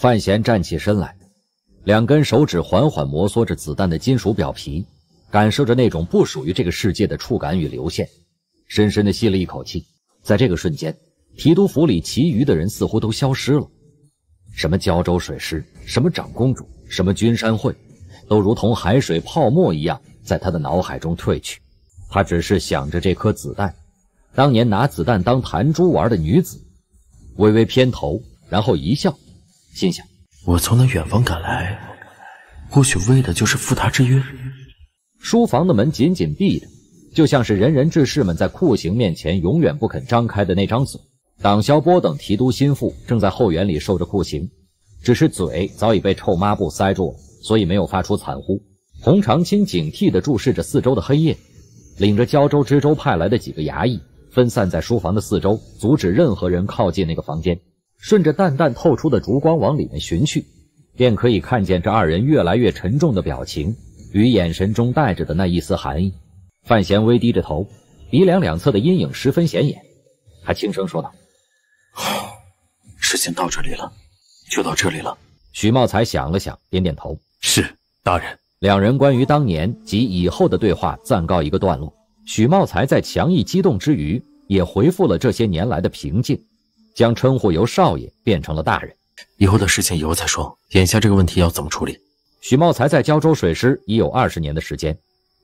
范闲站起身来，两根手指缓缓摩挲着子弹的金属表皮，感受着那种不属于这个世界的触感与流线，深深地吸了一口气。在这个瞬间，提督府里其余的人似乎都消失了，什么胶州水师，什么长公主，什么君山会，都如同海水泡沫一样在他的脑海中褪去。他只是想着这颗子弹，当年拿子弹当弹珠玩的女子，微微偏头，然后一笑。心想，我从那远方赶来，或许为的就是赴他之约。书房的门紧紧闭着，就像是仁人志士们在酷刑面前永远不肯张开的那张嘴。党萧波等提督心腹正在后园里受着酷刑，只是嘴早已被臭抹布塞住了，所以没有发出惨呼。洪长青警惕地注视着四周的黑夜，领着胶州知州派来的几个衙役，分散在书房的四周，阻止任何人靠近那个房间。顺着淡淡透出的烛光往里面寻去，便可以看见这二人越来越沉重的表情与眼神中带着的那一丝寒意。范闲微低着头，鼻梁两侧的阴影十分显眼。他轻声说道：“好，事情到这里了，就到这里了。”许茂才想了想，点点头：“是，大人。”两人关于当年及以后的对话暂告一个段落。许茂才在强意激动之余，也回复了这些年来的平静。将称呼由少爷变成了大人，以后的事情以后再说。眼下这个问题要怎么处理？许茂才在胶州水师已有二十年的时间，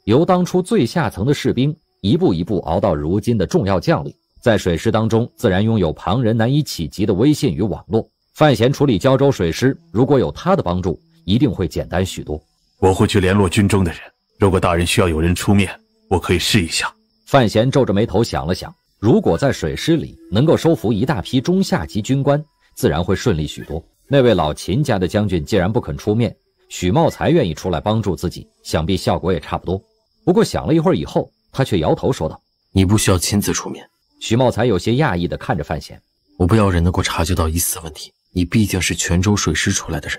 由当初最下层的士兵一步一步熬到如今的重要将领，在水师当中自然拥有旁人难以企及的威信与网络。范闲处理胶州水师，如果有他的帮助，一定会简单许多。我会去联络军中的人，如果大人需要有人出面，我可以试一下。范闲皱着眉头想了想。如果在水师里能够收服一大批中下级军官，自然会顺利许多。那位老秦家的将军既然不肯出面，许茂才愿意出来帮助自己，想必效果也差不多。不过想了一会儿以后，他却摇头说道：“你不需要亲自出面。”许茂才有些讶异地看着范闲：“我不要人能够察觉到一丝问题。你毕竟是泉州水师出来的人，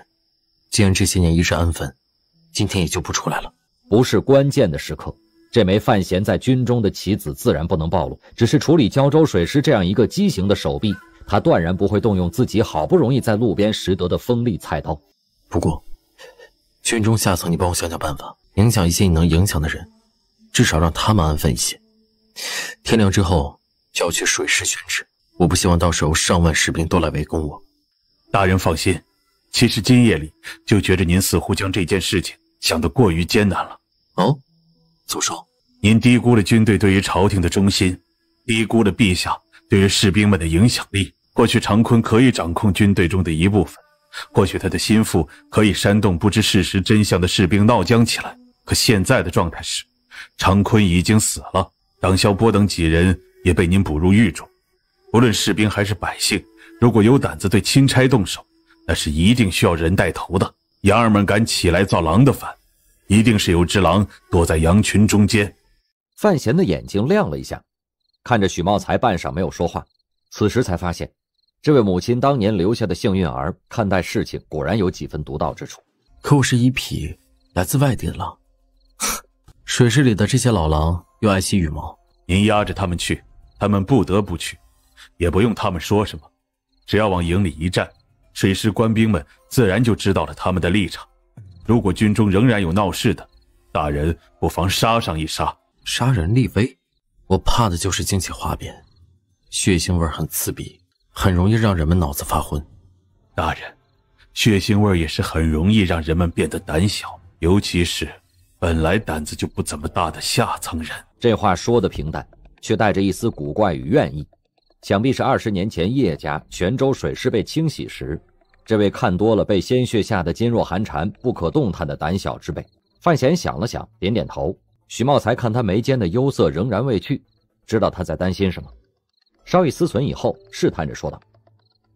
既然这些年一直安分，今天也就不出来了。不是关键的时刻。”这枚范闲在军中的棋子自然不能暴露，只是处理胶州水师这样一个畸形的手臂，他断然不会动用自己好不容易在路边拾得的锋利菜刀。不过，军中下层，你帮我想想办法，影响一些你能影响的人，至少让他们安分一些。天亮之后就要去水师选址，我不希望到时候上万士兵都来围攻我。大人放心，其实今夜里就觉着您似乎将这件事情想得过于艰难了。哦。祖叔，您低估了军队对于朝廷的忠心，低估了陛下对于士兵们的影响力。或许常坤可以掌控军队中的一部分，或许他的心腹可以煽动不知事实真相的士兵闹僵起来。可现在的状态是，常坤已经死了，党萧波等几人也被您捕入狱中。不论士兵还是百姓，如果有胆子对钦差动手，那是一定需要人带头的。羊儿们敢起来造狼的反。一定是有只狼躲在羊群中间。范闲的眼睛亮了一下，看着许茂才半晌没有说话。此时才发现，这位母亲当年留下的幸运儿看待事情果然有几分独到之处。可我是一匹来自外地的狼，水师里的这些老狼又爱惜羽毛，您压着他们去，他们不得不去，也不用他们说什么，只要往营里一站，水师官兵们自然就知道了他们的立场。如果军中仍然有闹事的，大人不妨杀上一杀，杀人立威。我怕的就是惊起哗变。血腥味很刺鼻，很容易让人们脑子发昏。大人，血腥味也是很容易让人们变得胆小，尤其是本来胆子就不怎么大的下层人。这话说的平淡，却带着一丝古怪与怨意。想必是二十年前叶家泉州水师被清洗时。这位看多了被鲜血吓得噤若寒蝉、不可动弹的胆小之辈，范闲想了想，点点头。许茂才看他眉间的忧色仍然未去，知道他在担心什么，稍一思忖以后，试探着说道：“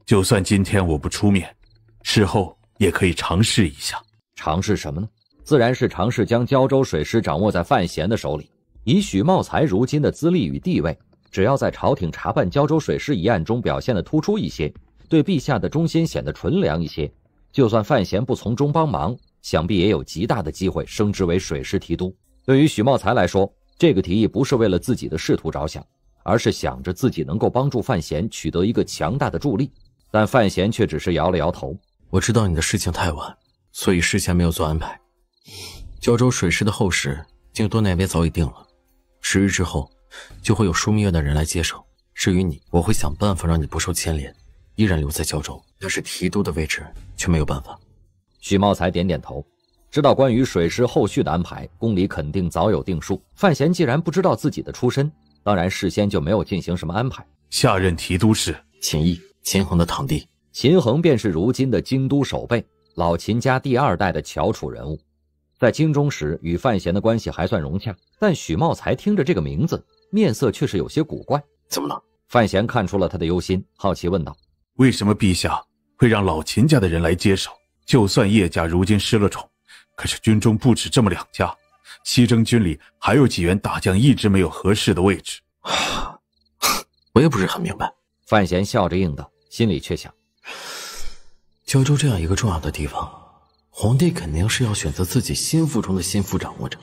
就算今天我不出面，事后也可以尝试一下。尝试什么呢？自然是尝试将胶州水师掌握在范闲的手里。以许茂才如今的资历与地位，只要在朝廷查办胶州水师一案中表现的突出一些。”对陛下的忠心显得纯良一些，就算范闲不从中帮忙，想必也有极大的机会升职为水师提督。对于许茂才来说，这个提议不是为了自己的仕途着想，而是想着自己能够帮助范闲取得一个强大的助力。但范闲却只是摇了摇头：“我知道你的事情太晚，所以事前没有做安排。胶州水师的后事，京都那边早已定了，十日之后就会有枢密院的人来接手。至于你，我会想办法让你不受牵连。”依然留在胶州，但是提督的位置却没有办法。许茂才点点头，知道关于水师后续的安排，宫里肯定早有定数。范闲既然不知道自己的出身，当然事先就没有进行什么安排。下任提督是秦毅，秦衡的堂弟。秦衡便是如今的京都守备，老秦家第二代的翘楚人物。在京中时，与范闲的关系还算融洽，但许茂才听着这个名字，面色却是有些古怪。怎么了？范闲看出了他的忧心，好奇问道。为什么陛下会让老秦家的人来接手？就算叶家如今失了宠，可是军中不止这么两家，西征军里还有几员大将一直没有合适的位置。我也不是很明白。”范闲笑着应道，心里却想：“胶州这样一个重要的地方，皇帝肯定是要选择自己心腹中的心腹掌握着，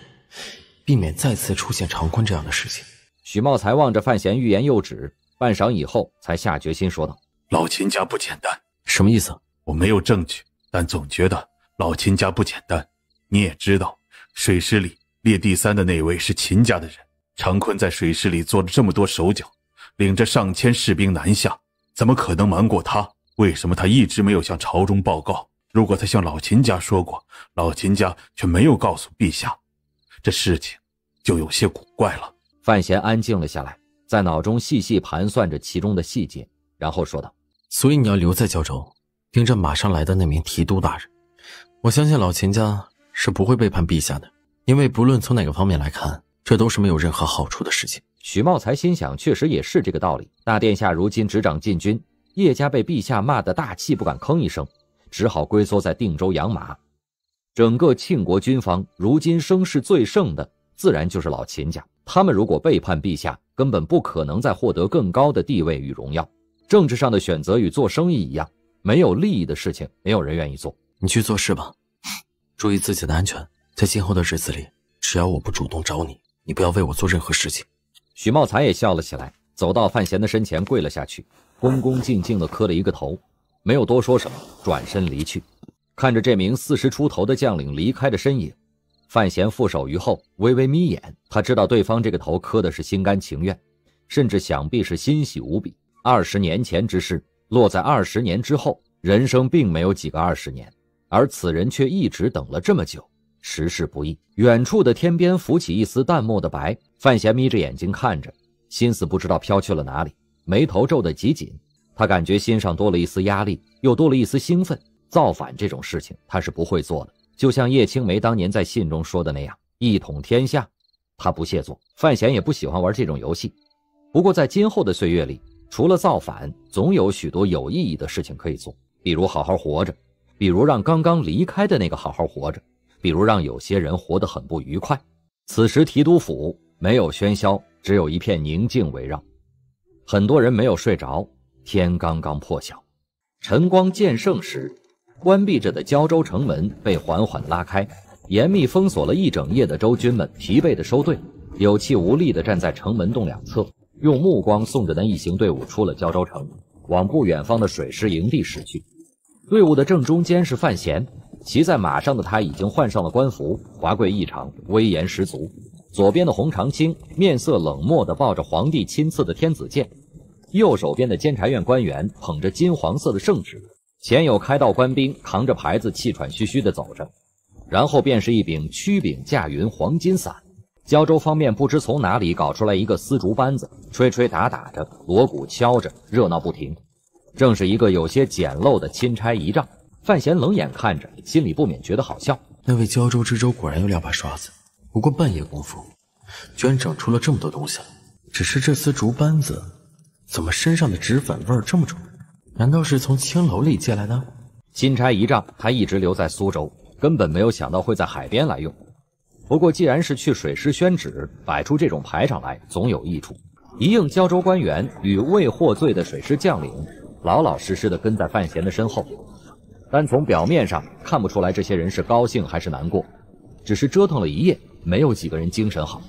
避免再次出现长坤这样的事情。”许茂才望着范闲，欲言又止，半晌以后才下决心说道。老秦家不简单，什么意思？我没有证据，但总觉得老秦家不简单。你也知道，水师里列第三的那位是秦家的人。常坤在水师里做了这么多手脚，领着上千士兵南下，怎么可能瞒过他？为什么他一直没有向朝中报告？如果他向老秦家说过，老秦家却没有告诉陛下，这事情就有些古怪了。范闲安静了下来，在脑中细细盘算着其中的细节，然后说道。所以你要留在胶州，盯着马上来的那名提督大人。我相信老秦家是不会背叛陛下的，因为不论从哪个方面来看，这都是没有任何好处的事情。许茂才心想，确实也是这个道理。大殿下如今执掌禁军，叶家被陛下骂得大气不敢吭一声，只好龟缩在定州养马。整个庆国军方如今声势最盛的，自然就是老秦家。他们如果背叛陛下，根本不可能再获得更高的地位与荣耀。政治上的选择与做生意一样，没有利益的事情，没有人愿意做。你去做事吧，注意自己的安全。在今后的日子里，只要我不主动找你，你不要为我做任何事情。许茂才也笑了起来，走到范闲的身前，跪了下去，恭恭敬敬地磕了一个头，没有多说什么，转身离去。看着这名四十出头的将领离开的身影，范闲负手于后，微微眯眼。他知道对方这个头磕的是心甘情愿，甚至想必是欣喜无比。二十年前之事落在二十年之后，人生并没有几个二十年，而此人却一直等了这么久。时事不易，远处的天边浮起一丝淡漠的白。范闲眯着眼睛看着，心思不知道飘去了哪里，眉头皱得极紧。他感觉心上多了一丝压力，又多了一丝兴奋。造反这种事情他是不会做的，就像叶青梅当年在信中说的那样，一统天下，他不屑做。范闲也不喜欢玩这种游戏。不过在今后的岁月里。除了造反，总有许多有意义的事情可以做，比如好好活着，比如让刚刚离开的那个好好活着，比如让有些人活得很不愉快。此时提督府没有喧嚣，只有一片宁静围绕。很多人没有睡着，天刚刚破晓，晨光渐盛时，关闭着的胶州城门被缓缓拉开，严密封锁了一整夜的州军们疲惫地收队，有气无力地站在城门洞两侧。用目光送着那一行队伍出了胶州城，往不远方的水师营地驶去。队伍的正中间是范闲，骑在马上的他已经换上了官服，华贵异常，威严十足。左边的洪长青面色冷漠地抱着皇帝亲赐的天子剑，右手边的监察院官员捧着金黄色的圣旨。前有开道官兵扛着牌子，气喘吁吁地走着，然后便是一柄曲柄驾云黄金伞。胶州方面不知从哪里搞出来一个丝竹班子，吹吹打打着，锣鼓敲着，热闹不停。正是一个有些简陋的钦差仪仗。范闲冷眼看着，心里不免觉得好笑。那位胶州知州果然有两把刷子，不过半夜功夫，居然整出了这么多东西只是这丝竹班子，怎么身上的脂粉味这么重？难道是从青楼里借来的？钦差仪仗他一直留在苏州，根本没有想到会在海边来用。不过，既然是去水师宣旨，摆出这种排场来，总有益处。一应胶州官员与未获罪的水师将领，老老实实的跟在范闲的身后。但从表面上看不出来这些人是高兴还是难过，只是折腾了一夜，没有几个人精神好。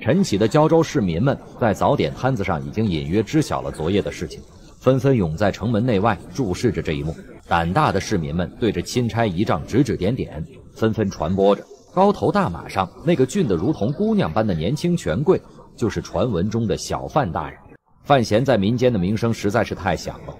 晨起的胶州市民们在早点摊子上已经隐约知晓了昨夜的事情，纷纷涌在城门内外注视着这一幕。胆大的市民们对着钦差仪仗指指点点，纷纷传播着。高头大马上，那个俊得如同姑娘般的年轻权贵，就是传闻中的小范大人。范闲在民间的名声实在是太响了，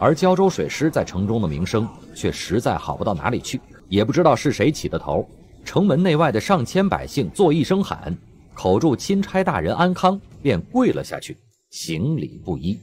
而胶州水师在城中的名声却实在好不到哪里去。也不知道是谁起的头，城门内外的上千百姓作一声喊，口祝钦差大人安康，便跪了下去，行礼不一。